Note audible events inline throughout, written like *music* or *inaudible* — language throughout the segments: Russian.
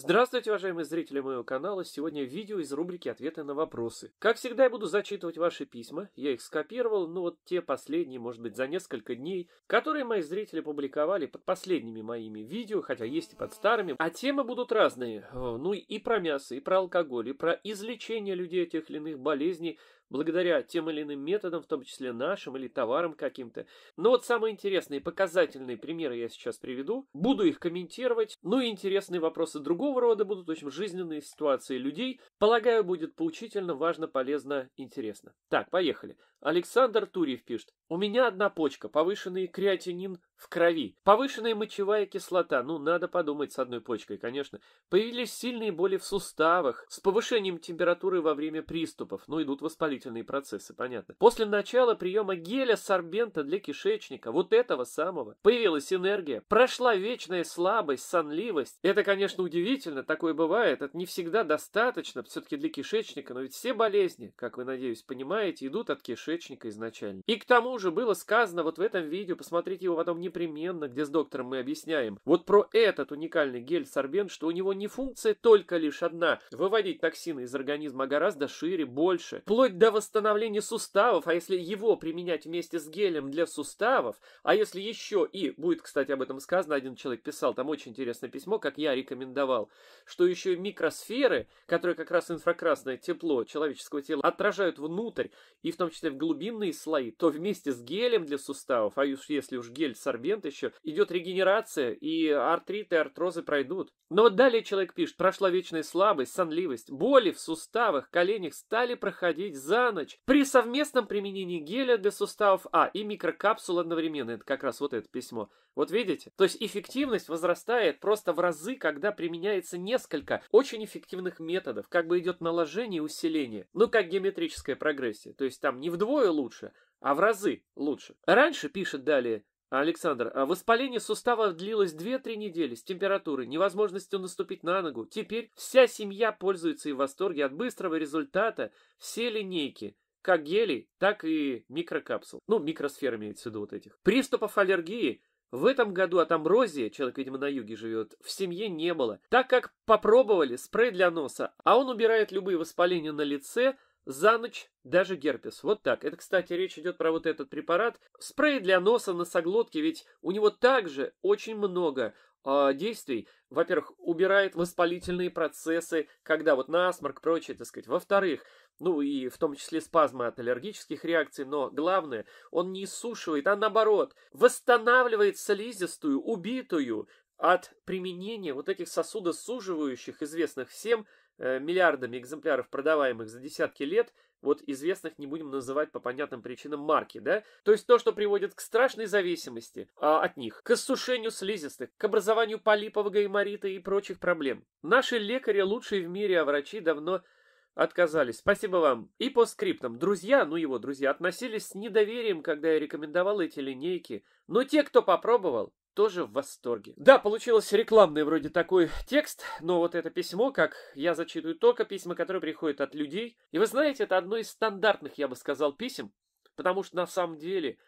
Здравствуйте, уважаемые зрители моего канала. Сегодня видео из рубрики «Ответы на вопросы». Как всегда, я буду зачитывать ваши письма. Я их скопировал, но вот те последние, может быть, за несколько дней, которые мои зрители публиковали под последними моими видео, хотя есть и под старыми. А темы будут разные. Э, ну и про мясо, и про алкоголь, и про излечение людей от тех или иных болезней – благодаря тем или иным методам, в том числе нашим или товарам каким-то. Но вот самые интересные показательные примеры я сейчас приведу, буду их комментировать, ну и интересные вопросы другого рода будут, в общем, жизненные ситуации людей, полагаю, будет поучительно, важно, полезно, интересно. Так, поехали. Александр Турьев пишет. У меня одна почка, повышенный креатинин в крови, повышенная мочевая кислота, ну, надо подумать с одной почкой, конечно. Появились сильные боли в суставах, с повышением температуры во время приступов, ну, идут воспалительные процессы, понятно. После начала приема геля сорбента для кишечника, вот этого самого, появилась энергия, прошла вечная слабость, сонливость. Это, конечно, удивительно, такое бывает, это не всегда достаточно, все-таки для кишечника, но ведь все болезни, как вы, надеюсь, понимаете, идут от кишечника кишечника изначально. И к тому же было сказано вот в этом видео, посмотрите его потом непременно, где с доктором мы объясняем, вот про этот уникальный гель-сорбент, что у него не функция только лишь одна – выводить токсины из организма, а гораздо шире, больше. Вплоть до восстановления суставов, а если его применять вместе с гелем для суставов, а если еще и, будет, кстати, об этом сказано, один человек писал, там очень интересное письмо, как я рекомендовал, что еще и микросферы, которые как раз инфракрасное тепло человеческого тела отражают внутрь, и в том числе в глубинные слои, то вместе с гелем для суставов, а уж если уж гель сорбент еще, идет регенерация, и артриты, артрозы пройдут. Но вот далее человек пишет, прошла вечная слабость, сонливость, боли в суставах, коленях стали проходить за ночь. При совместном применении геля для суставов А и микрокапсул одновременно, это как раз вот это письмо, вот видите? То есть эффективность возрастает просто в разы, когда применяется несколько очень эффективных методов, как бы идет наложение и усиление. Ну, как геометрическая прогрессия. То есть там не вдвое лучше, а в разы лучше. Раньше, пишет далее, Александр, а воспаление сустава длилось 2-3 недели с температурой, невозможностью наступить на ногу. Теперь вся семья пользуется и в восторге от быстрого результата все линейки, как гелей, так и микрокапсул. Ну, микросфер имеется в виду вот этих. Приступов аллергии в этом году от амброзии, человек, видимо, на юге живет, в семье не было, так как попробовали спрей для носа, а он убирает любые воспаления на лице, за ночь даже герпес. Вот так. Это, кстати, речь идет про вот этот препарат. Спрей для носа, носоглотки, ведь у него также очень много э, действий. Во-первых, убирает воспалительные процессы, когда вот насморк, прочее, так сказать. Во-вторых, ну и в том числе спазмы от аллергических реакций, но главное, он не иссушивает, а наоборот, восстанавливает слизистую, убитую от применения вот этих сосудосуживающих, известных всем, Э, миллиардами экземпляров, продаваемых за десятки лет, вот известных не будем называть по понятным причинам марки, да? То есть то, что приводит к страшной зависимости а, от них, к осушению слизистых, к образованию полипов, гайморита и прочих проблем. Наши лекари лучшие в мире, а врачи давно отказались. Спасибо вам. И по скриптам. Друзья, ну его друзья, относились с недоверием, когда я рекомендовал эти линейки. Но те, кто попробовал, тоже в восторге. Да, получилось рекламный вроде такой текст, но вот это письмо, как я зачитываю только письма, которые приходят от людей. И вы знаете, это одно из стандартных, я бы сказал, писем, потому что на самом деле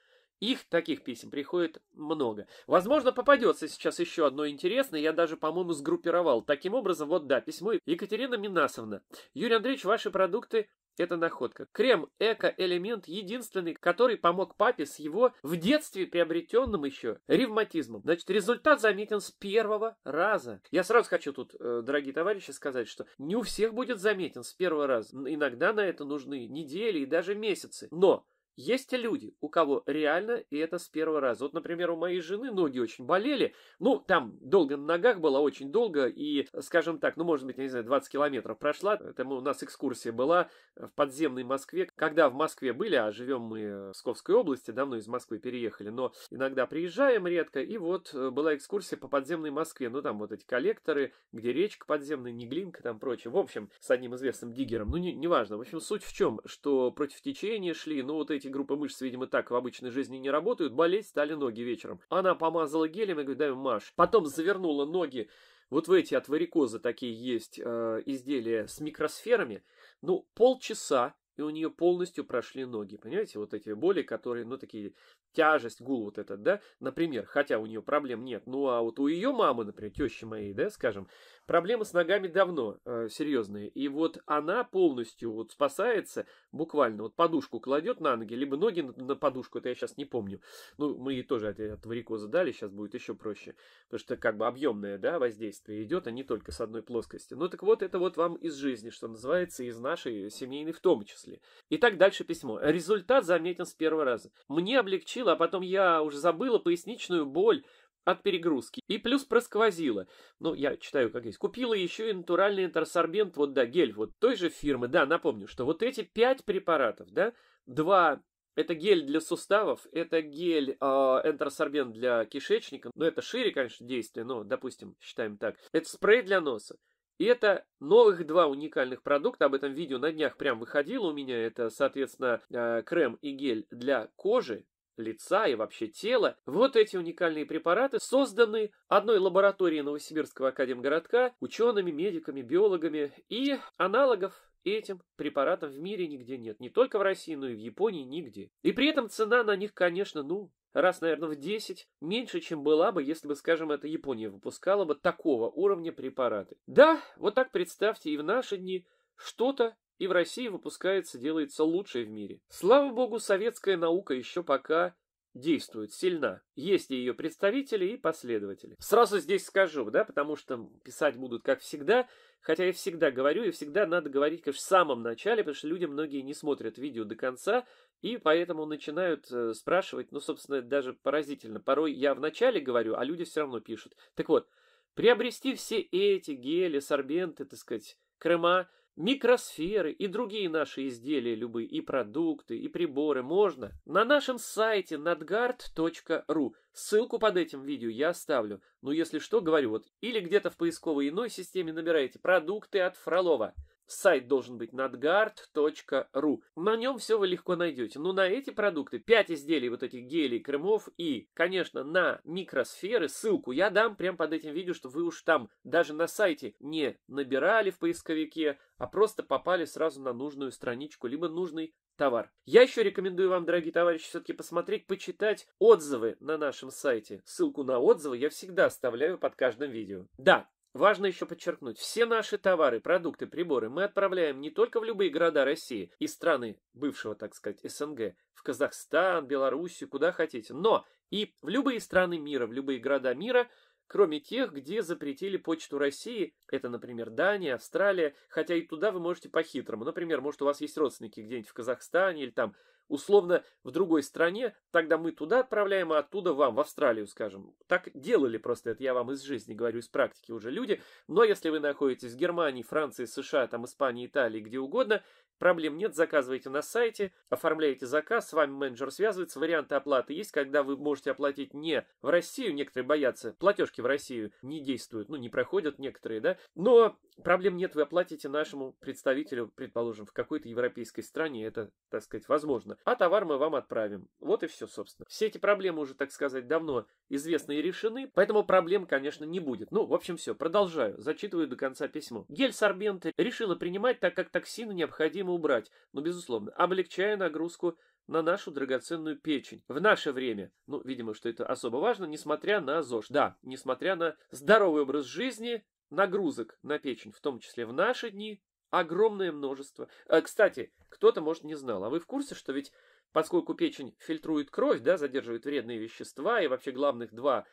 их таких писем приходит много. Возможно, попадется сейчас еще одно интересное. Я даже, по-моему, сгруппировал. Таким образом, вот да, письмо Екатерина Минасовна. Юрий Андреевич, ваши продукты это находка. Крем эко-элемент единственный, который помог папе с его в детстве приобретенным еще ревматизмом. Значит, результат заметен с первого раза. Я сразу хочу тут, э, дорогие товарищи, сказать, что не у всех будет заметен с первого раза. Иногда на это нужны недели и даже месяцы. Но есть люди, у кого реально, и это с первого раза. Вот, например, у моей жены ноги очень болели. Ну, там долго на ногах было очень долго. И, скажем так, ну, может быть, я не знаю, 20 километров прошла. Это у нас экскурсия была в подземной Москве. Когда в Москве были, а живем мы в Сковской области, давно из Москвы переехали, но иногда приезжаем редко. И вот э, была экскурсия по подземной Москве. Ну, там вот эти коллекторы, где речка подземная, Неглинка, там прочее. В общем, с одним известным диггером. Ну, Не, неважно. в общем, суть в чем, что против течения шли, ну, вот эти группы мышц, видимо, так в обычной жизни не работают, болеть стали ноги вечером. Она помазала гелем и говорит, дай Маш. Потом завернула ноги вот в эти от варикоза такие есть э, изделия с микросферами. Ну, полчаса и у нее полностью прошли ноги. Понимаете, вот эти боли, которые, ну, такие тяжесть, гул вот этот, да, например, хотя у нее проблем нет, ну а вот у ее мамы, например, тещи моей, да, скажем, проблемы с ногами давно э, серьезные, и вот она полностью вот спасается, буквально вот подушку кладет на ноги, либо ноги на, на подушку, это я сейчас не помню, ну мы ей тоже от, от варикоза дали, сейчас будет еще проще, потому что как бы объемное, да, воздействие идет, а не только с одной плоскости. Ну так вот, это вот вам из жизни, что называется, из нашей семейной в том числе. Итак, дальше письмо. Результат заметен с первого раза. Мне облегчило получила, а потом я уже забыла поясничную боль от перегрузки. И плюс просквозила. Ну, я читаю как есть. Купила еще и натуральный интерсорбент, вот да, гель вот той же фирмы. Да, напомню, что вот эти пять препаратов, да, два это гель для суставов, это гель э, а, энтерсорбент для кишечника, ну это шире, конечно, действие, но, допустим, считаем так. Это спрей для носа. И это новых два уникальных продукта, об этом видео на днях прям выходило у меня, это, соответственно, а, крем и гель для кожи, лица и вообще тела, вот эти уникальные препараты созданы одной лабораторией Новосибирского академгородка учеными, медиками, биологами и аналогов этим препаратам в мире нигде нет. Не только в России, но и в Японии нигде. И при этом цена на них, конечно, ну, раз, наверное, в 10 меньше, чем была бы, если бы, скажем, это Япония выпускала бы такого уровня препараты. Да, вот так представьте и в наши дни что-то и в России выпускается, делается лучшее в мире. Слава богу, советская наука еще пока действует сильна, Есть и ее представители, и последователи. Сразу здесь скажу, да, потому что писать будут как всегда, хотя я всегда говорю, и всегда надо говорить, как в самом начале, потому что люди многие не смотрят видео до конца, и поэтому начинают э, спрашивать, ну, собственно, даже поразительно. Порой я в начале говорю, а люди все равно пишут. Так вот, приобрести все эти гели, сорбенты, так сказать, крема – Микросферы и другие наши изделия любые, и продукты, и приборы можно на нашем сайте nadgard.ru. Ссылку под этим видео я оставлю. Но ну, если что, говорю, вот или где-то в поисковой иной системе набираете «Продукты от Фролова». Сайт должен быть надгард.ру. На нем все вы легко найдете. Но ну, на эти продукты 5 изделий вот этих гелей, кремов и, конечно, на микросферы ссылку я дам прямо под этим видео, чтобы вы уж там даже на сайте не набирали в поисковике, а просто попали сразу на нужную страничку, либо нужный товар. Я еще рекомендую вам, дорогие товарищи, все-таки посмотреть, почитать отзывы на нашем сайте. Ссылку на отзывы я всегда оставляю под каждым видео. Да, Важно еще подчеркнуть, все наши товары, продукты, приборы мы отправляем не только в любые города России и страны бывшего, так сказать, СНГ, в Казахстан, Белоруссию, куда хотите, но и в любые страны мира, в любые города мира, кроме тех, где запретили почту России, это, например, Дания, Австралия, хотя и туда вы можете по-хитрому. Например, может, у вас есть родственники где-нибудь в Казахстане или там Условно, в другой стране, тогда мы туда отправляем, а оттуда вам, в Австралию, скажем. Так делали просто, это я вам из жизни говорю, из практики уже люди. Но если вы находитесь в Германии, Франции, США, там Испании, Италии, где угодно, проблем нет, заказывайте на сайте, оформляете заказ, с вами менеджер связывается, варианты оплаты есть, когда вы можете оплатить не в Россию, некоторые боятся, платежки в Россию не действуют, ну, не проходят некоторые, да, но проблем нет, вы оплатите нашему представителю, предположим, в какой-то европейской стране, это, так сказать, возможно а товар мы вам отправим. Вот и все, собственно. Все эти проблемы уже, так сказать, давно известны и решены, поэтому проблем, конечно, не будет. Ну, в общем, все, продолжаю, зачитываю до конца письмо. Гель сорбенты решила принимать, так как токсины необходимо убрать, но, ну, безусловно, облегчая нагрузку на нашу драгоценную печень. В наше время, ну, видимо, что это особо важно, несмотря на ЗОЖ. Да, несмотря на здоровый образ жизни, нагрузок на печень, в том числе в наши дни, Огромное множество. Э, кстати, кто-то, может, не знал, а вы в курсе, что ведь поскольку печень фильтрует кровь, да, задерживает вредные вещества и вообще главных два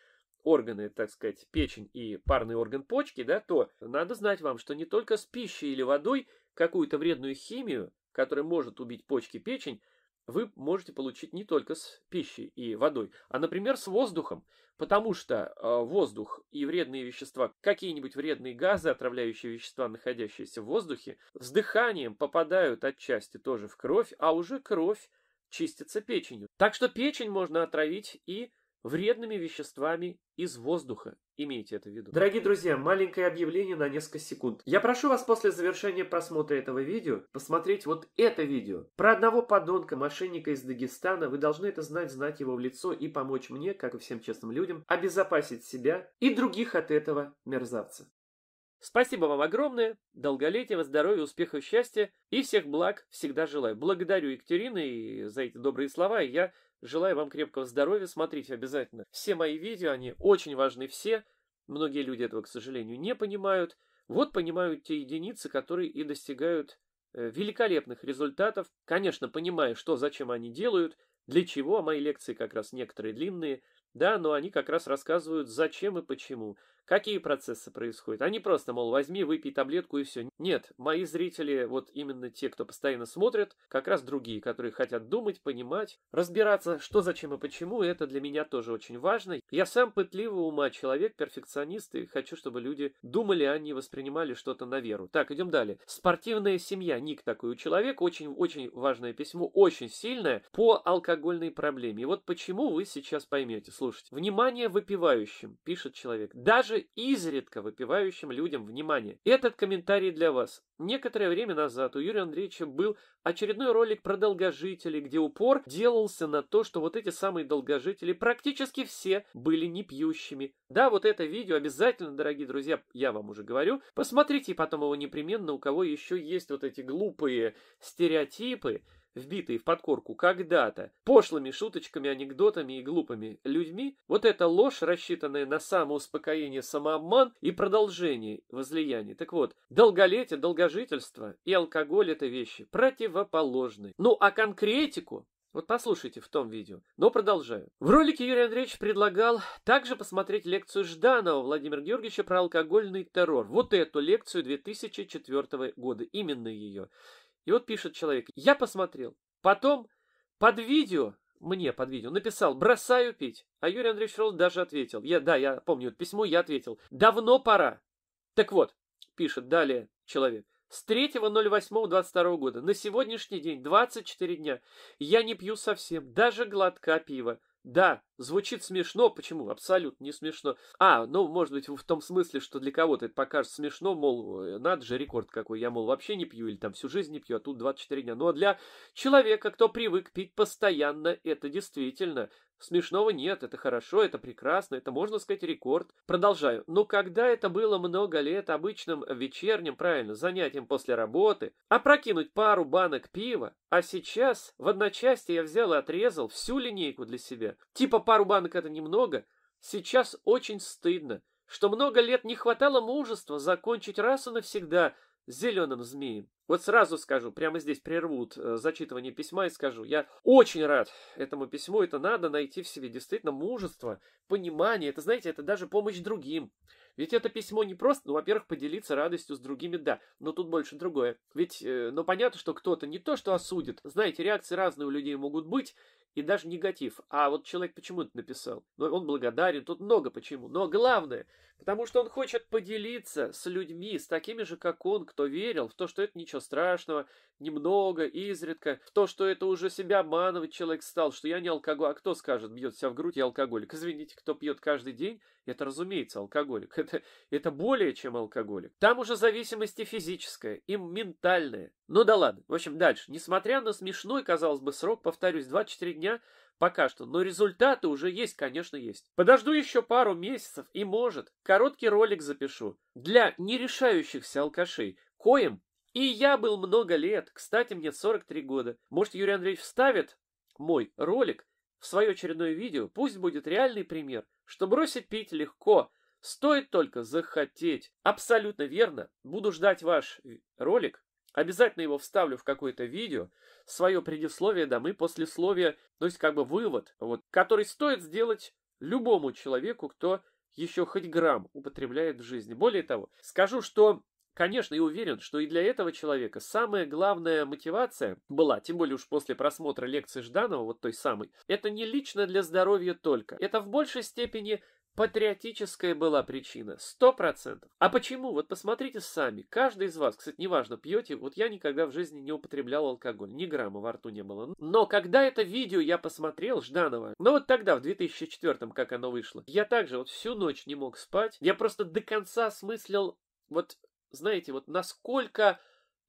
органы, так сказать, печень и парный орган почки, да, то надо знать вам, что не только с пищей или водой какую-то вредную химию, которая может убить почки печень, вы можете получить не только с пищей и водой, а, например, с воздухом, потому что э, воздух и вредные вещества, какие-нибудь вредные газы, отравляющие вещества, находящиеся в воздухе, с дыханием попадают отчасти тоже в кровь, а уже кровь чистится печенью. Так что печень можно отравить и вредными веществами из воздуха, Имейте это в виду. Дорогие друзья, маленькое объявление на несколько секунд. Я прошу вас после завершения просмотра этого видео посмотреть вот это видео. Про одного подонка, мошенника из Дагестана. Вы должны это знать, знать его в лицо и помочь мне, как и всем честным людям, обезопасить себя и других от этого мерзавца. Спасибо вам огромное. Долголетия, здоровья, успехов, счастья и всех благ всегда желаю. Благодарю Екатерины за эти добрые слова. И я Желаю вам крепкого здоровья, смотрите обязательно. Все мои видео, они очень важны все. Многие люди этого, к сожалению, не понимают. Вот понимают те единицы, которые и достигают э, великолепных результатов. Конечно, понимая, что, зачем они делают, для чего. А мои лекции как раз некоторые длинные. Да, но они как раз рассказывают, зачем и почему. Какие процессы происходят? Они просто, мол, возьми, выпей таблетку и все. Нет, мои зрители, вот именно те, кто постоянно смотрит, как раз другие, которые хотят думать, понимать, разбираться, что, зачем и почему, это для меня тоже очень важно. Я сам пытливый ума человек, перфекционист, и хочу, чтобы люди думали, а не воспринимали что-то на веру. Так, идем далее. Спортивная семья, ник такой у человека, очень-очень важное письмо, очень сильное, по алкогольной проблеме. И вот почему вы сейчас поймете. Слушайте, внимание выпивающим, пишет человек. Даже даже изредка выпивающим людям внимание. Этот комментарий для вас. Некоторое время назад у Юрия Андреевича был очередной ролик про долгожителей, где упор делался на то, что вот эти самые долгожители практически все были не пьющими. Да, вот это видео обязательно, дорогие друзья, я вам уже говорю, посмотрите потом его непременно, у кого еще есть вот эти глупые стереотипы, вбитые в подкорку когда-то, пошлыми шуточками, анекдотами и глупыми людьми, вот эта ложь, рассчитанная на самоуспокоение, самообман и продолжение возлияний. Так вот, долголетие, долгожительство и алкоголь – это вещи противоположны. Ну, а конкретику вот послушайте в том видео. Но продолжаю. В ролике Юрий Андреевич предлагал также посмотреть лекцию Жданова Владимира Георгиевича про алкогольный террор. Вот эту лекцию 2004 года, именно ее. И вот пишет человек, я посмотрел. Потом под видео, мне под видео, написал, бросаю пить. А Юрий Андреевич Ролл даже ответил. Я, да, я помню это письмо, я ответил. Давно пора. Так вот, пишет далее человек. С 3.08.22 года на сегодняшний день, 24 дня, я не пью совсем, даже глотка пива. Да, звучит смешно, почему? Абсолютно не смешно. А, ну, может быть, в том смысле, что для кого-то это покажется смешно, мол, э, надо же рекорд какой, я, мол, вообще не пью или там всю жизнь не пью, а тут 24 дня. Но ну, а для человека, кто привык пить постоянно, это действительно Смешного нет, это хорошо, это прекрасно, это, можно сказать, рекорд. Продолжаю. Но ну, когда это было много лет обычным вечерним, правильно, занятием после работы, опрокинуть пару банок пива, а сейчас в одночасье я взял и отрезал всю линейку для себя. Типа пару банок это немного, сейчас очень стыдно, что много лет не хватало мужества закончить раз и навсегда – с зеленым змеем. Вот сразу скажу, прямо здесь прервут э, зачитывание письма и скажу, я очень рад этому письму, это надо найти в себе действительно мужество, понимание, это, знаете, это даже помощь другим. Ведь это письмо не просто, ну, во-первых, поделиться радостью с другими, да, но тут больше другое. Ведь, э, ну, понятно, что кто-то не то, что осудит. Знаете, реакции разные у людей могут быть, и даже негатив. А вот человек почему это написал? Ну, он благодарен, тут много почему. Но главное, потому что он хочет поделиться с людьми, с такими же, как он, кто верил в то, что это ничего страшного, немного, изредка, в то, что это уже себя обманывать человек стал, что я не алкоголик. А кто скажет, бьет себя в грудь, я алкоголик? Извините, кто пьет каждый день, это, разумеется, алкоголик. *laughs* Это, это более чем алкоголик. Там уже зависимость физическая, и ментальная. Ну да ладно. В общем, дальше. Несмотря на смешной, казалось бы, срок, повторюсь, 24 дня меня пока что, но результаты уже есть, конечно, есть. Подожду еще пару месяцев и, может, короткий ролик запишу для нерешающихся алкашей, коим и я был много лет, кстати, мне 43 года. Может, Юрий Андреевич вставит мой ролик в свое очередное видео, пусть будет реальный пример, что бросить пить легко, стоит только захотеть. Абсолютно верно. Буду ждать ваш э, ролик. Обязательно его вставлю в какое-то видео, свое предисловие, да мы послесловие, то есть как бы вывод, вот, который стоит сделать любому человеку, кто еще хоть грамм употребляет в жизни. Более того, скажу, что Конечно, и уверен, что и для этого человека самая главная мотивация была, тем более уж после просмотра лекции Жданова, вот той самой, это не лично для здоровья только. Это в большей степени Патриотическая была причина, сто процентов. А почему? Вот посмотрите сами. Каждый из вас, кстати, неважно, пьете. Вот я никогда в жизни не употреблял алкоголь, ни грамма во рту не было. Но когда это видео я посмотрел, Жданова, ну вот тогда, в 2004-м, как оно вышло, я также вот всю ночь не мог спать. Я просто до конца смыслил, вот, знаете, вот насколько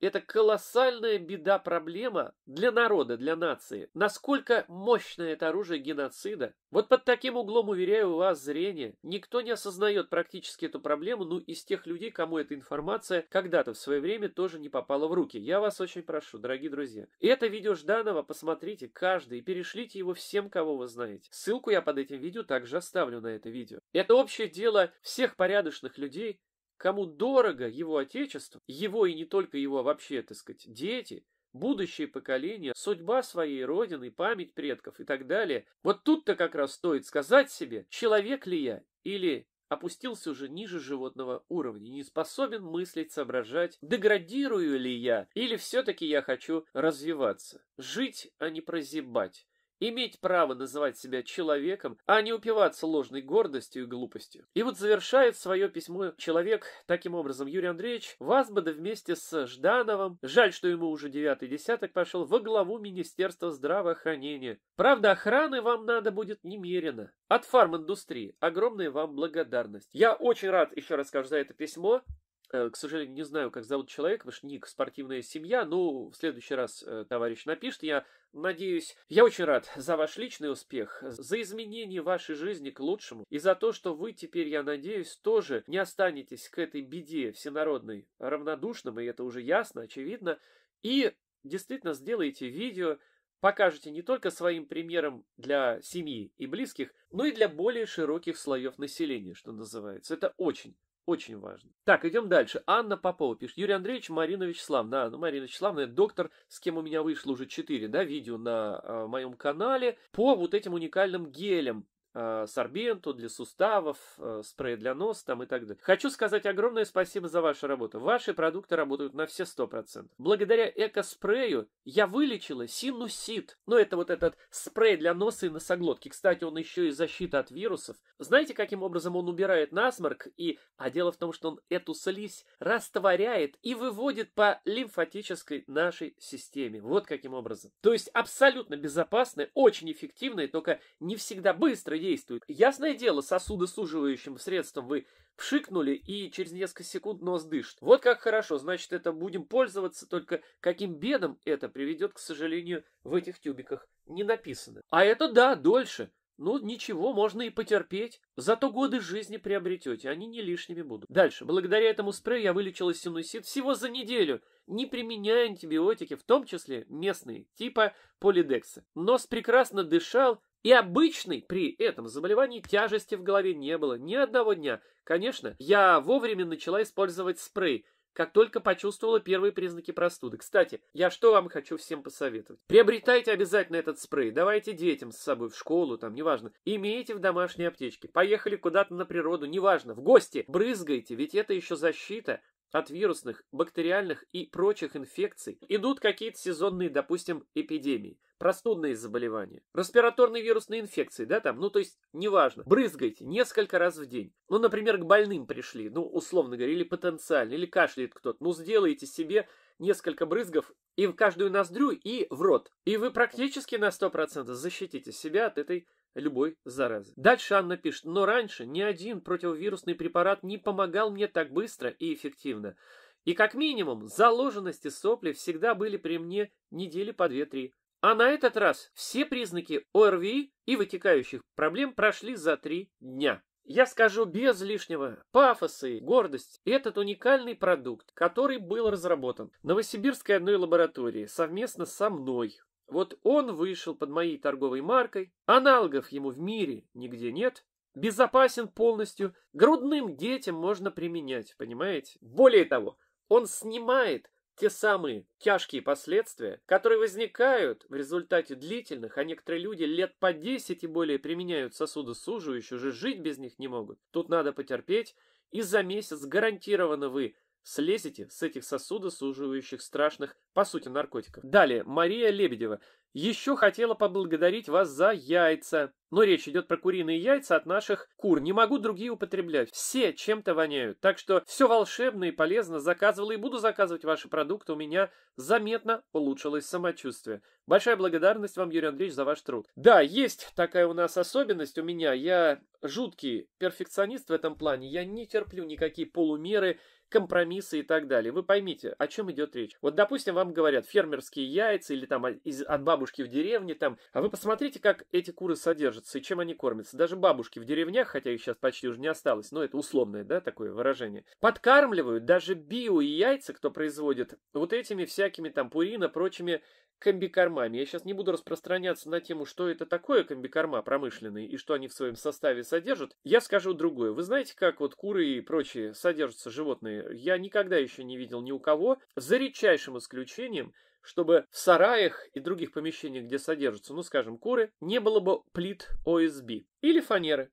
это колоссальная беда-проблема для народа, для нации. Насколько мощное это оружие геноцида. Вот под таким углом, уверяю вас, зрение, никто не осознает практически эту проблему, ну, из тех людей, кому эта информация когда-то в свое время тоже не попала в руки. Я вас очень прошу, дорогие друзья. Это видео Жданова посмотрите каждый и перешлите его всем, кого вы знаете. Ссылку я под этим видео также оставлю на это видео. Это общее дело всех порядочных людей, кому дорого его отечество, его и не только его, а вообще, так сказать, дети, будущее поколение, судьба своей родины, память предков и так далее. Вот тут-то как раз стоит сказать себе, человек ли я или опустился уже ниже животного уровня, не способен мыслить, соображать, деградирую ли я или все-таки я хочу развиваться, жить, а не прозябать. Иметь право называть себя человеком, а не упиваться ложной гордостью и глупостью. И вот завершает свое письмо человек таким образом. Юрий Андреевич Вас бы Вазбада вместе с Ждановым, жаль, что ему уже девятый десяток пошел, во главу Министерства здравоохранения. Правда, охраны вам надо будет немерено. От фарм-индустрии огромная вам благодарность. Я очень рад, еще раз скажу, за это письмо. Э, к сожалению, не знаю, как зовут человек, ваш ник «Спортивная семья». Но в следующий раз э, товарищ напишет. Я надеюсь... Я очень рад за ваш личный успех, за изменение вашей жизни к лучшему и за то, что вы теперь, я надеюсь, тоже не останетесь к этой беде всенародной равнодушным, и это уже ясно, очевидно. И действительно сделаете видео, покажете не только своим примером для семьи и близких, но и для более широких слоев населения, что называется. Это очень очень важно. Так, идем дальше. Анна Попова пишет. Юрий Андреевич, Марина Вячеславовна. А, ну Марина Вячеславна, это доктор, с кем у меня вышло уже 4 да, видео на э, моем канале по вот этим уникальным гелям Э, сорбенту для суставов, э, спрей для носа там и так далее. Хочу сказать огромное спасибо за вашу работу. Ваши продукты работают на все 100%. Благодаря эко-спрею я вылечила синусит. Ну, это вот этот спрей для носа и носоглотки. Кстати, он еще и защита от вирусов. Знаете, каким образом он убирает насморк? И... А дело в том, что он эту слизь растворяет и выводит по лимфатической нашей системе. Вот каким образом. То есть абсолютно безопасное, очень эффективное, только не всегда быстро действует. Ясное дело, сосудосуживающим средством вы пшикнули, и через несколько секунд нос дышит. Вот как хорошо, значит, это будем пользоваться, только каким бедом это приведет, к сожалению, в этих тюбиках не написано. А это да, дольше. Ну, ничего, можно и потерпеть. Зато годы жизни приобретете, они не лишними будут. Дальше. Благодаря этому спрею я вылечила синусит всего за неделю, не применяя антибиотики, в том числе местные, типа полидекса. Нос прекрасно дышал, и обычной при этом заболевании тяжести в голове не было ни одного дня. Конечно, я вовремя начала использовать спрей, как только почувствовала первые признаки простуды. Кстати, я что вам хочу всем посоветовать? Приобретайте обязательно этот спрей, давайте детям с собой в школу, там, неважно. Имейте в домашней аптечке, поехали куда-то на природу, неважно, в гости, брызгайте, ведь это еще защита от вирусных, бактериальных и прочих инфекций идут какие-то сезонные, допустим, эпидемии, простудные заболевания, респираторные вирусные инфекции, да, там, ну, то есть, неважно, брызгайте несколько раз в день. Ну, например, к больным пришли, ну, условно говоря, или потенциально, или кашляет кто-то, ну, сделайте себе несколько брызгов и в каждую ноздрю, и в рот. И вы практически на 100% защитите себя от этой любой заразы. Дальше Анна пишет, но раньше ни один противовирусный препарат не помогал мне так быстро и эффективно. И как минимум, заложенности сопли всегда были при мне недели по 2-3. А на этот раз все признаки ОРВИ и вытекающих проблем прошли за 3 дня. Я скажу без лишнего пафоса и гордости. Этот уникальный продукт, который был разработан в Новосибирской одной лаборатории совместно со мной. Вот он вышел под моей торговой маркой, аналогов ему в мире нигде нет, безопасен полностью, грудным детям можно применять, понимаете? Более того, он снимает те самые тяжкие последствия, которые возникают в результате длительных, а некоторые люди лет по 10 и более применяют сосудосуживающие, уже жить без них не могут. Тут надо потерпеть, и за месяц гарантированно вы – Слезете с этих сосудосуживающих страшных, по сути, наркотиков. Далее, Мария Лебедева. Еще хотела поблагодарить вас за яйца. Но речь идет про куриные яйца от наших кур. Не могу другие употреблять. Все чем-то воняют. Так что все волшебно и полезно. Заказывала и буду заказывать ваши продукты. У меня заметно улучшилось самочувствие. Большая благодарность вам, Юрий Андреевич, за ваш труд. Да, есть такая у нас особенность у меня. Я жуткий перфекционист в этом плане. Я не терплю никакие полумеры компромиссы и так далее. Вы поймите, о чем идет речь. Вот, допустим, вам говорят фермерские яйца или там а, из, от бабушки в деревне там, а вы посмотрите, как эти куры содержатся и чем они кормятся. Даже бабушки в деревнях, хотя их сейчас почти уже не осталось, но это условное, да, такое выражение, подкармливают даже био и яйца, кто производит, вот этими всякими там пурина, прочими комбикормами. Я сейчас не буду распространяться на тему, что это такое комбикорма промышленные и что они в своем составе содержат. Я скажу другое. Вы знаете, как вот куры и прочие содержатся животные я никогда еще не видел ни у кого, за редчайшим исключением, чтобы в сараях и других помещениях, где содержатся, ну, скажем, куры, не было бы плит ОСБ или фанеры.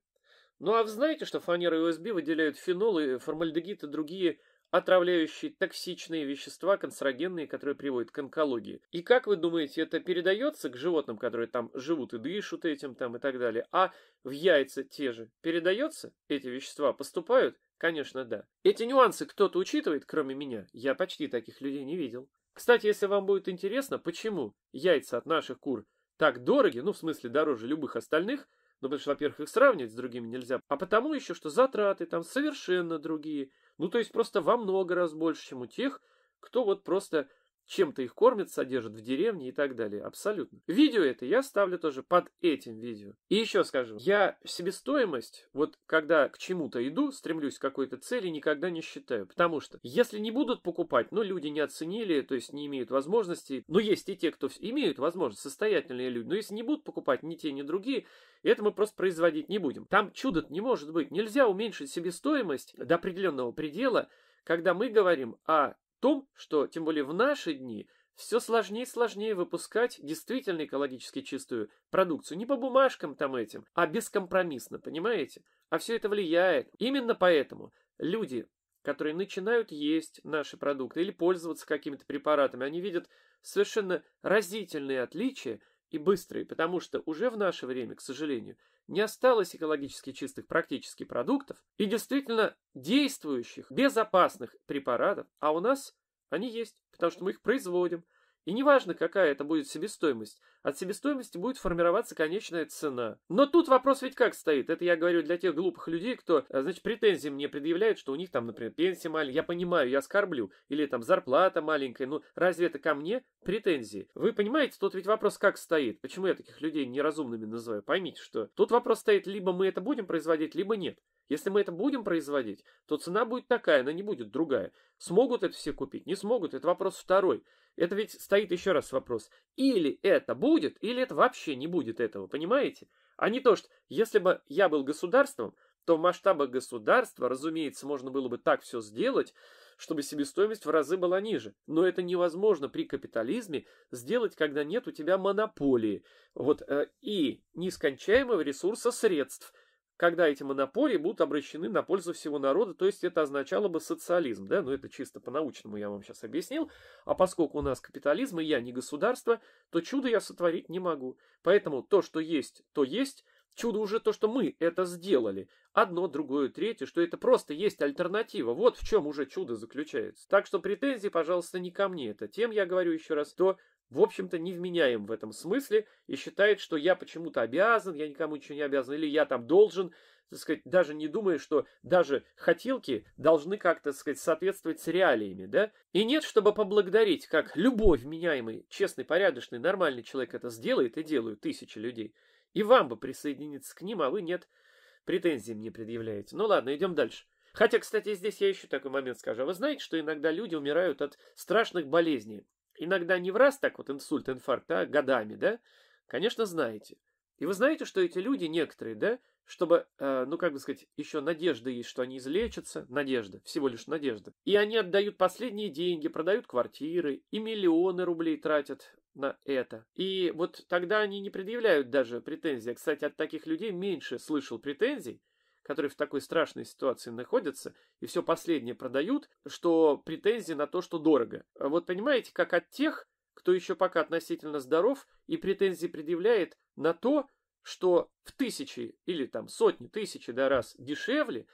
Ну, а вы знаете, что фанеры ОСБ выделяют фенолы, формальдегид и другие отравляющие токсичные вещества, канцерогенные, которые приводят к онкологии. И как вы думаете, это передается к животным, которые там живут и дышат этим там и так далее, а в яйца те же передается? Эти вещества поступают? Конечно, да. Эти нюансы кто-то учитывает, кроме меня. Я почти таких людей не видел. Кстати, если вам будет интересно, почему яйца от наших кур так дороги, ну, в смысле, дороже любых остальных, ну, потому что, во-первых, их сравнивать с другими нельзя, а потому еще, что затраты там совершенно другие, ну, то есть просто во много раз больше, чем у тех, кто вот просто чем-то их кормят, содержат в деревне и так далее. Абсолютно. Видео это я ставлю тоже под этим видео. И еще скажу, я себестоимость, вот когда к чему-то иду, стремлюсь к какой-то цели, никогда не считаю. Потому что, если не будут покупать, ну, люди не оценили, то есть не имеют возможности, но ну, есть и те, кто имеют возможность, состоятельные люди, но если не будут покупать ни те, ни другие, это мы просто производить не будем. Там чудо не может быть. Нельзя уменьшить себестоимость до определенного предела, когда мы говорим о том, что, тем более в наши дни, все сложнее и сложнее выпускать действительно экологически чистую продукцию. Не по бумажкам там этим, а бескомпромиссно, понимаете? А все это влияет. Именно поэтому люди, которые начинают есть наши продукты или пользоваться какими-то препаратами, они видят совершенно разительные отличия и быстрые, потому что уже в наше время, к сожалению, не осталось экологически чистых практически продуктов и действительно действующих, безопасных препаратов, а у нас они есть, потому что мы их производим, и неважно, какая это будет себестоимость, от себестоимости будет формироваться конечная цена. Но тут вопрос ведь как стоит? Это я говорю для тех глупых людей, кто, э, значит, претензии мне предъявляют, что у них там, например, пенсия маленькая, я понимаю, я оскорблю, или там зарплата маленькая, ну разве это ко мне претензии? Вы понимаете, тут ведь вопрос как стоит? Почему я таких людей неразумными называю? Поймите, что тут вопрос стоит, либо мы это будем производить, либо нет. Если мы это будем производить, то цена будет такая, она не будет другая. Смогут это все купить? Не смогут, это вопрос второй. Это ведь стоит еще раз вопрос. Или это будет, или это вообще не будет этого, понимаете? А не то, что если бы я был государством, то в масштабах государства, разумеется, можно было бы так все сделать, чтобы себестоимость в разы была ниже. Но это невозможно при капитализме сделать, когда нет у тебя монополии. Вот, э, и нескончаемого ресурса средств – когда эти монополии будут обращены на пользу всего народа, то есть это означало бы социализм, да, но ну, это чисто по-научному я вам сейчас объяснил, а поскольку у нас капитализм и я не государство, то чудо я сотворить не могу, поэтому то, что есть, то есть, чудо уже то, что мы это сделали, одно, другое, третье, что это просто есть альтернатива, вот в чем уже чудо заключается, так что претензии, пожалуйста, не ко мне, это тем я говорю еще раз, то, в общем-то, не вменяем в этом смысле и считает, что я почему-то обязан, я никому ничего не обязан, или я там должен, так сказать, даже не думая, что даже хотелки должны как-то, так сказать, соответствовать с реалиями, да? И нет, чтобы поблагодарить, как любой вменяемый, честный, порядочный, нормальный человек это сделает и делают тысячи людей. И вам бы присоединиться к ним, а вы нет, претензий мне предъявляете. Ну ладно, идем дальше. Хотя, кстати, здесь я еще такой момент скажу. А вы знаете, что иногда люди умирают от страшных болезней иногда не в раз так вот инсульт, инфаркт, а годами, да, конечно, знаете. И вы знаете, что эти люди, некоторые, да, чтобы, э, ну, как бы сказать, еще надежда есть, что они излечатся, надежда, всего лишь надежда. И они отдают последние деньги, продают квартиры и миллионы рублей тратят на это. И вот тогда они не предъявляют даже претензий. Кстати, от таких людей меньше слышал претензий, которые в такой страшной ситуации находятся и все последнее продают, что претензии на то, что дорого. Вот понимаете, как от тех, кто еще пока относительно здоров и претензии предъявляет на то, что в тысячи или там сотни тысячи да, раз дешевле,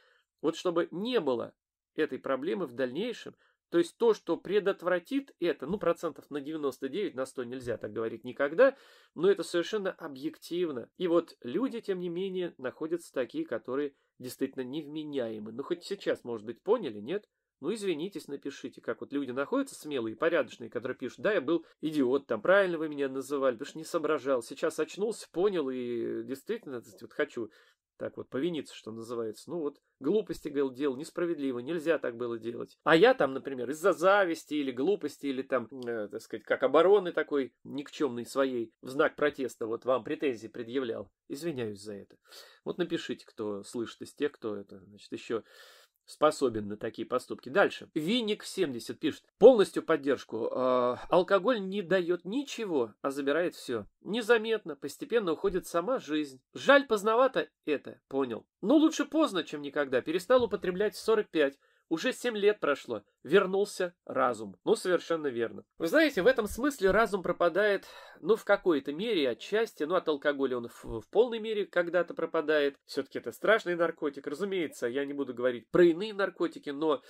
вот чтобы не было этой проблемы в дальнейшем – то есть то, что предотвратит это, ну процентов на 99, на 100 нельзя так говорить никогда, но это совершенно объективно. И вот люди, тем не менее, находятся такие, которые действительно невменяемы. Ну хоть сейчас, может быть, поняли, нет? Ну, извинитесь, напишите, как вот люди находятся смелые, порядочные, которые пишут, да, я был идиот, там, правильно вы меня называли, потому что не соображал, сейчас очнулся, понял и действительно вот, хочу так вот, повиниться, что называется. Ну вот, глупости, говорил, делал, несправедливо, нельзя так было делать. А я там, например, из-за зависти или глупости, или там, э, так сказать, как обороны такой никчемной своей, в знак протеста вот вам претензии предъявлял. Извиняюсь за это. Вот напишите, кто слышит из тех, кто это, значит, еще способен на такие поступки. Дальше. Винник 70 пишет. Полностью поддержку. Э, алкоголь не дает ничего, а забирает все. Незаметно, постепенно уходит сама жизнь. Жаль, поздновато это, понял. Но лучше поздно, чем никогда. Перестал употреблять 45. Уже семь лет прошло. Вернулся разум. Ну, совершенно верно. Вы знаете, в этом смысле разум пропадает, ну, в какой-то мере, отчасти, ну, от алкоголя он в, в полной мере когда-то пропадает. Все-таки это страшный наркотик. Разумеется, я не буду говорить про иные наркотики, но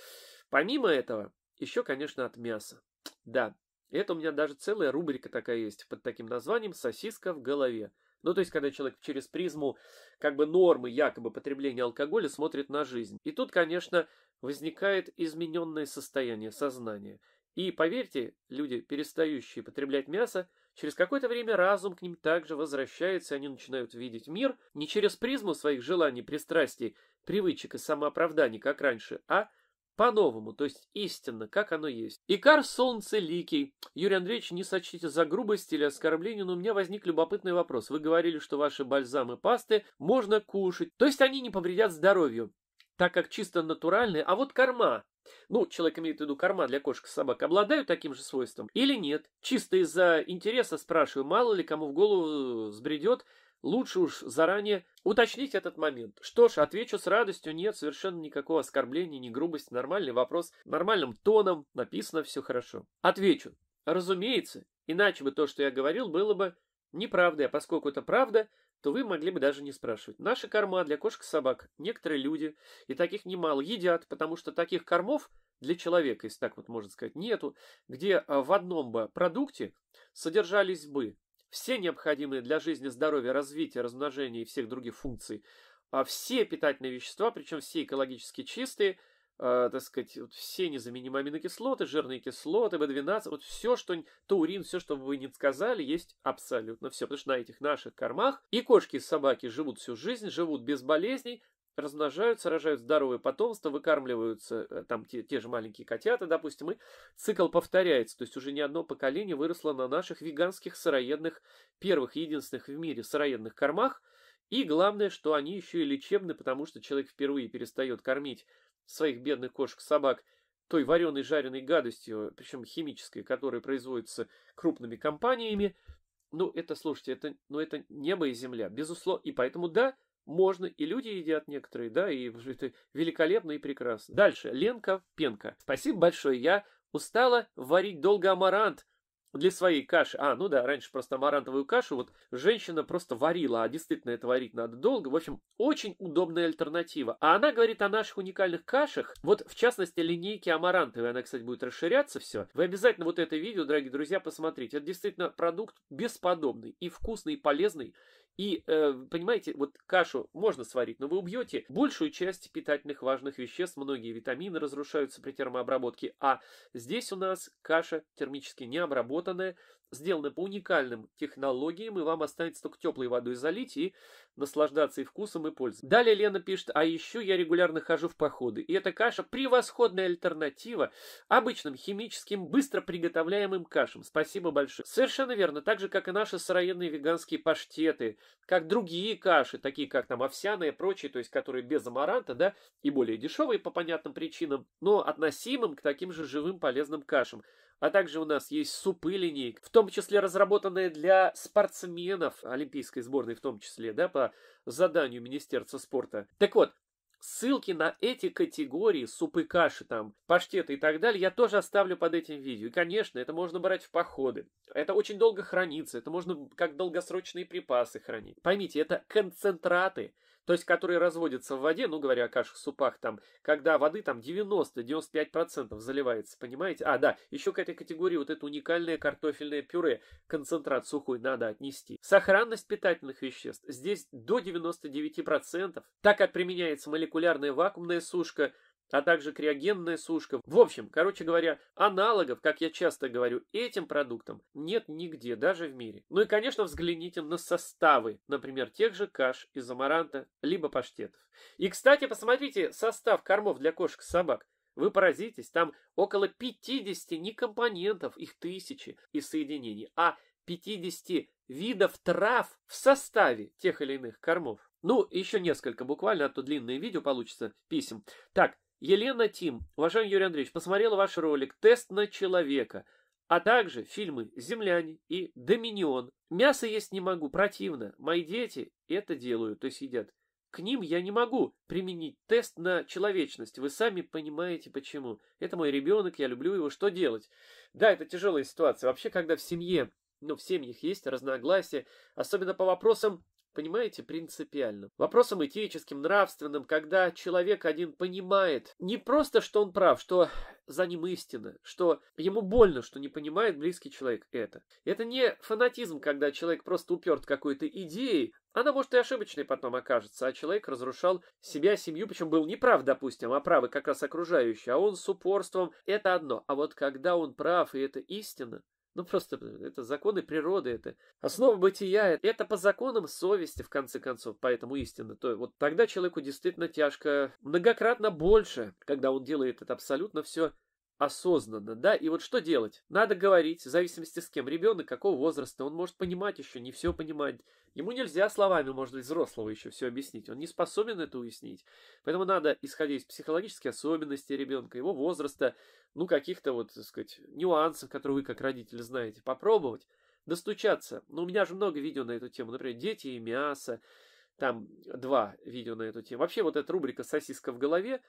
помимо этого, еще, конечно, от мяса. Да, это у меня даже целая рубрика такая есть под таким названием «Сосиска в голове». Ну, то есть, когда человек через призму как бы нормы якобы потребления алкоголя смотрит на жизнь. И тут, конечно, возникает измененное состояние сознания. И, поверьте, люди, перестающие потреблять мясо, через какое-то время разум к ним также возвращается, и они начинают видеть мир не через призму своих желаний, пристрастий, привычек и самооправданий, как раньше, а по-новому, то есть истинно, как оно есть. Икар солнце, Ликий. Юрий Андреевич, не сочтите за грубость или оскорбление, но у меня возник любопытный вопрос. Вы говорили, что ваши бальзамы пасты можно кушать, то есть они не повредят здоровью так как чисто натуральные, а вот корма, ну, человек имеет в виду корма для кошек и собак, обладают таким же свойством или нет? Чисто из-за интереса спрашиваю, мало ли кому в голову сбредет, лучше уж заранее уточнить этот момент. Что ж, отвечу с радостью, нет совершенно никакого оскорбления, ни грубости, нормальный вопрос, нормальным тоном, написано все хорошо. Отвечу, разумеется, иначе бы то, что я говорил, было бы неправдой, а поскольку это правда – то вы могли бы даже не спрашивать. Наши корма для кошек и собак некоторые люди, и таких немало, едят, потому что таких кормов для человека, если так вот можно сказать, нету, где а, в одном бы продукте содержались бы все необходимые для жизни, здоровья, развития, размножения и всех других функций, а все питательные вещества, причем все экологически чистые – э, так сказать, вот все незаменимые аминокислоты, жирные кислоты, в 12 вот все, что, таурин, все, что вы не сказали, есть абсолютно все. Потому что на этих наших кормах и кошки, и собаки живут всю жизнь, живут без болезней, размножаются, рожают здоровое потомство, выкармливаются э, там те, те же маленькие котята, допустим, и цикл повторяется. То есть уже не одно поколение выросло на наших веганских сыроедных, первых, единственных в мире сыроедных кормах. И главное, что они еще и лечебны, потому что человек впервые перестает кормить своих бедных кошек-собак той вареной жареной гадостью, причем химической, которая производится крупными компаниями, ну, это, слушайте, это, ну, это небо и земля, безусловно. И поэтому, да, можно, и люди едят некоторые, да, и это великолепно и прекрасно. Дальше, Ленка Пенка, Спасибо большое, я устала варить долго амарант, для своей каши. А, ну да, раньше просто амарантовую кашу вот женщина просто варила, а действительно это варить надо долго. В общем, очень удобная альтернатива. А она говорит о наших уникальных кашах. Вот, в частности, линейки амарантовой. Она, кстати, будет расширяться все. Вы обязательно вот это видео, дорогие друзья, посмотрите. Это действительно продукт бесподобный и вкусный, и полезный. И, э, понимаете, вот кашу можно сварить, но вы убьете большую часть питательных важных веществ. Многие витамины разрушаются при термообработке. А здесь у нас каша термически не обработана ことで、сделаны по уникальным технологиям, и вам останется только теплой водой залить и наслаждаться и вкусом, и пользой. Далее Лена пишет, а еще я регулярно хожу в походы, и эта каша превосходная альтернатива обычным химическим, быстро приготовляемым кашам. Спасибо большое. Совершенно верно, так же, как и наши сыроедные веганские паштеты, как другие каши, такие как там овсяные и прочие, то есть которые без амаранта, да, и более дешевые по понятным причинам, но относимым к таким же живым полезным кашам. А также у нас есть супы линейка. В том том числе разработанные для спортсменов олимпийской сборной, в том числе, да, по заданию Министерства спорта. Так вот, Ссылки на эти категории, супы, каши, там, паштеты и так далее, я тоже оставлю под этим видео. И, конечно, это можно брать в походы. Это очень долго хранится, это можно как долгосрочные припасы хранить. Поймите, это концентраты, то есть которые разводятся в воде, ну, говоря о кашах, супах, там, когда воды там 90-95% заливается, понимаете? А, да, еще к этой категории вот это уникальное картофельное пюре, концентрат сухой надо отнести. Сохранность питательных веществ здесь до 99%, так как применяется молекулярная вакуумная сушка – а также криогенная сушка. В общем, короче говоря, аналогов, как я часто говорю, этим продуктам нет нигде, даже в мире. Ну и, конечно, взгляните на составы, например, тех же каш из амаранта, либо паштетов. И, кстати, посмотрите состав кормов для кошек и собак. Вы поразитесь, там около 50 не компонентов, их тысячи и соединений, а 50 видов трав в составе тех или иных кормов. Ну, еще несколько буквально, а то длинное видео получится писем. Так, Елена Тим, уважаемый Юрий Андреевич, посмотрела ваш ролик «Тест на человека», а также фильмы «Земляне» и «Доминион». Мясо есть не могу, противно. Мои дети это делают, то есть едят. К ним я не могу применить тест на человечность. Вы сами понимаете, почему. Это мой ребенок, я люблю его, что делать? Да, это тяжелая ситуация. Вообще, когда в семье, ну, в семьях есть разногласия, особенно по вопросам Понимаете, принципиальным. Вопросом этическим, нравственным, когда человек один понимает не просто, что он прав, что за ним истина, что ему больно, что не понимает близкий человек это. Это не фанатизм, когда человек просто уперт какой-то идеей, она, может, и ошибочной потом окажется, а человек разрушал себя, семью, причем был не прав, допустим, а правы как раз окружающие, а он с упорством, это одно. А вот когда он прав, и это истина, ну просто это законы природы, это основа бытия, это по законам совести, в конце концов, поэтому истина. То вот тогда человеку действительно тяжко, многократно больше, когда он делает это абсолютно все осознанно, да, и вот что делать? Надо говорить, в зависимости с кем, ребенок какого возраста, он может понимать еще, не все понимать, ему нельзя словами, может быть, взрослого еще все объяснить, он не способен это уяснить, поэтому надо, исходя из психологических особенностей ребенка, его возраста, ну, каких-то вот, так сказать, нюансов, которые вы как родители знаете, попробовать достучаться, ну, у меня же много видео на эту тему, например, «Дети и мясо», там два видео на эту тему. Вообще вот эта рубрика «Сосиска в голове»,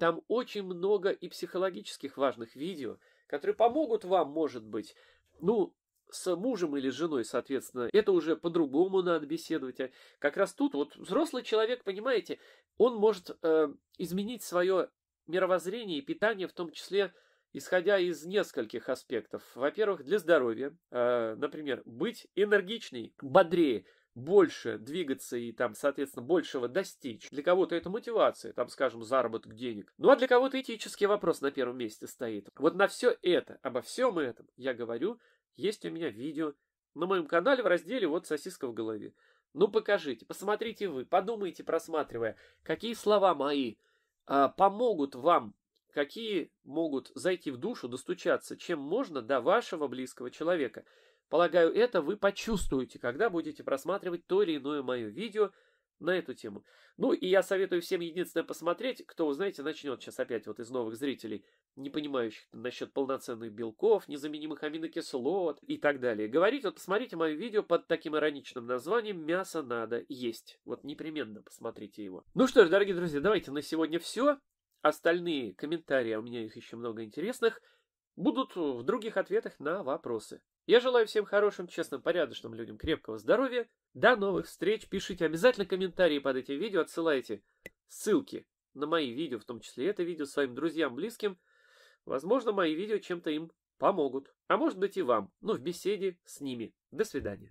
там очень много и психологических важных видео, которые помогут вам, может быть, ну, с мужем или женой, соответственно, это уже по-другому надо беседовать. А как раз тут вот взрослый человек, понимаете, он может э, изменить свое мировоззрение и питание, в том числе, исходя из нескольких аспектов. Во-первых, для здоровья, э, например, быть энергичней, бодрее, больше двигаться и там, соответственно, большего достичь. Для кого-то это мотивация, там, скажем, заработок денег. Ну а для кого-то этический вопрос на первом месте стоит. Вот на все это, обо всем этом я говорю, есть у меня видео на моем канале в разделе «Вот сосиска в голове». Ну покажите, посмотрите вы, подумайте, просматривая, какие слова мои э, помогут вам, какие могут зайти в душу, достучаться, чем можно до вашего близкого человека – Полагаю, это вы почувствуете, когда будете просматривать то или иное мое видео на эту тему. Ну, и я советую всем единственное посмотреть, кто, знаете, начнет сейчас опять вот из новых зрителей, не понимающих насчет полноценных белков, незаменимых аминокислот и так далее. Говорить, вот посмотрите мое видео под таким ироничным названием «Мясо надо есть». Вот непременно посмотрите его. Ну что ж, дорогие друзья, давайте на сегодня все. Остальные комментарии, а у меня их еще много интересных, будут в других ответах на вопросы. Я желаю всем хорошим, честным, порядочным людям крепкого здоровья. До новых встреч. Пишите обязательно комментарии под этим видео, отсылайте ссылки на мои видео, в том числе это видео своим друзьям, близким. Возможно, мои видео чем-то им помогут, а может быть и вам, но в беседе с ними. До свидания.